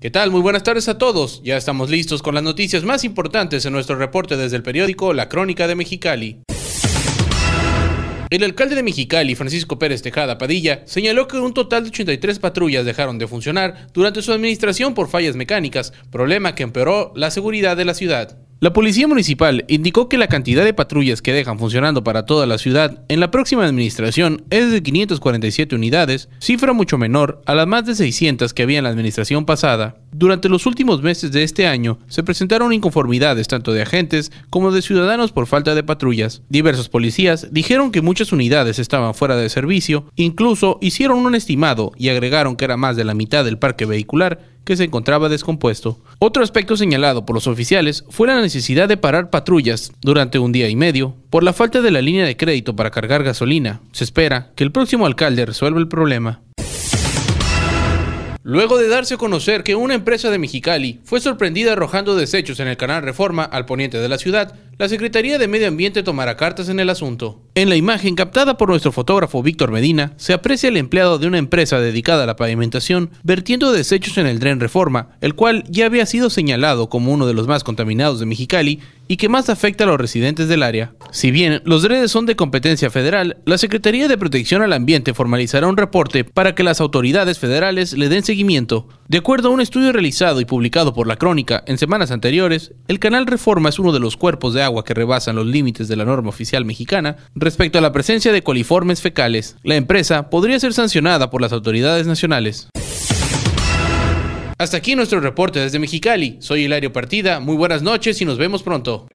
¿Qué tal? Muy buenas tardes a todos. Ya estamos listos con las noticias más importantes en nuestro reporte desde el periódico La Crónica de Mexicali. El alcalde de Mexicali, Francisco Pérez Tejada Padilla, señaló que un total de 83 patrullas dejaron de funcionar durante su administración por fallas mecánicas, problema que empeoró la seguridad de la ciudad. La Policía Municipal indicó que la cantidad de patrullas que dejan funcionando para toda la ciudad en la próxima administración es de 547 unidades, cifra mucho menor a las más de 600 que había en la administración pasada. Durante los últimos meses de este año se presentaron inconformidades tanto de agentes como de ciudadanos por falta de patrullas. Diversos policías dijeron que muchas unidades estaban fuera de servicio, incluso hicieron un estimado y agregaron que era más de la mitad del parque vehicular que se encontraba descompuesto. Otro aspecto señalado por los oficiales fue la necesidad de parar patrullas durante un día y medio por la falta de la línea de crédito para cargar gasolina. Se espera que el próximo alcalde resuelva el problema. Luego de darse a conocer que una empresa de Mexicali fue sorprendida arrojando desechos en el canal Reforma al poniente de la ciudad, la Secretaría de Medio Ambiente tomará cartas en el asunto. En la imagen captada por nuestro fotógrafo Víctor Medina, se aprecia el empleado de una empresa dedicada a la pavimentación vertiendo desechos en el Dren Reforma, el cual ya había sido señalado como uno de los más contaminados de Mexicali y que más afecta a los residentes del área. Si bien los drenes son de competencia federal, la Secretaría de Protección al Ambiente formalizará un reporte para que las autoridades federales le den seguimiento. De acuerdo a un estudio realizado y publicado por La Crónica en semanas anteriores, el canal Reforma es uno de los cuerpos de agua agua que rebasan los límites de la norma oficial mexicana, respecto a la presencia de coliformes fecales, la empresa podría ser sancionada por las autoridades nacionales. Hasta aquí nuestro reporte desde Mexicali. Soy Hilario Partida, muy buenas noches y nos vemos pronto.